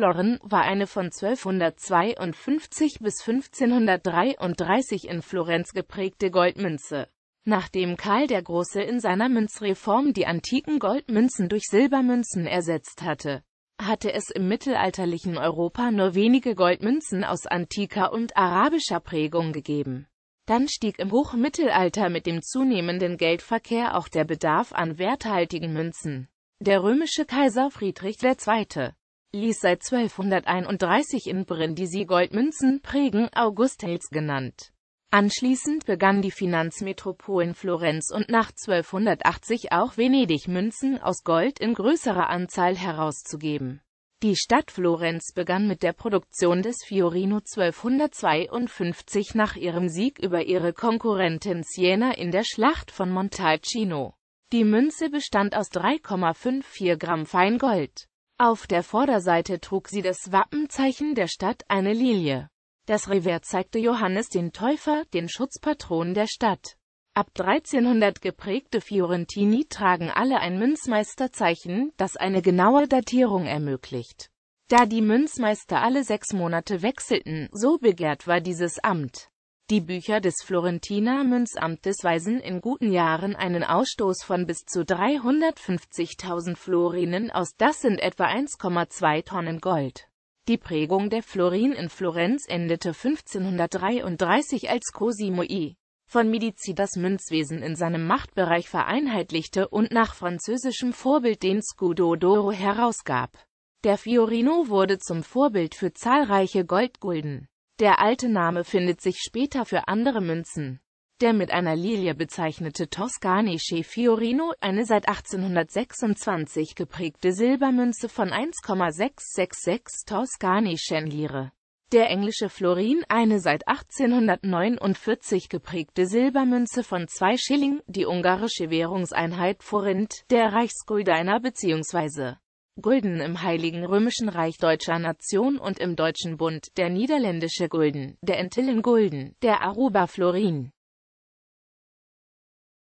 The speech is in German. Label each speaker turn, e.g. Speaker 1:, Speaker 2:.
Speaker 1: Floren war eine von 1252 bis 1533 in Florenz geprägte Goldmünze. Nachdem Karl der Große in seiner Münzreform die antiken Goldmünzen durch Silbermünzen ersetzt hatte, hatte es im mittelalterlichen Europa nur wenige Goldmünzen aus antiker und arabischer Prägung gegeben. Dann stieg im Hochmittelalter mit dem zunehmenden Geldverkehr auch der Bedarf an werthaltigen Münzen. Der römische Kaiser Friedrich II ließ seit 1231 in Brindisi Goldmünzen prägen, Augustels genannt. Anschließend begann die Finanzmetropolen Florenz und nach 1280 auch Venedig Münzen aus Gold in größerer Anzahl herauszugeben. Die Stadt Florenz begann mit der Produktion des Fiorino 1252 nach ihrem Sieg über ihre Konkurrentin Siena in der Schlacht von Montalcino. Die Münze bestand aus 3,54 Gramm Feingold. Auf der Vorderseite trug sie das Wappenzeichen der Stadt, eine Lilie. Das Revers zeigte Johannes den Täufer, den Schutzpatron der Stadt. Ab 1300 geprägte Fiorentini tragen alle ein Münzmeisterzeichen, das eine genaue Datierung ermöglicht. Da die Münzmeister alle sechs Monate wechselten, so begehrt war dieses Amt. Die Bücher des Florentiner Münzamtes weisen in guten Jahren einen Ausstoß von bis zu 350.000 Florinen aus, das sind etwa 1,2 Tonnen Gold. Die Prägung der Florin in Florenz endete 1533, als Cosimo I. von Medici das Münzwesen in seinem Machtbereich vereinheitlichte und nach französischem Vorbild den Scudo d'Oro herausgab. Der Fiorino wurde zum Vorbild für zahlreiche Goldgulden. Der alte Name findet sich später für andere Münzen. Der mit einer Lilie bezeichnete Toscanische Fiorino, eine seit 1826 geprägte Silbermünze von 1,666 Toscanischen Lire. Der englische Florin, eine seit 1849 geprägte Silbermünze von 2 Schilling, die ungarische Währungseinheit Forint, der Reichsguldeiner bzw. Gulden im Heiligen Römischen Reich Deutscher Nation und im Deutschen Bund, der Niederländische Gulden, der Antillen-Gulden, der Aruba-Florin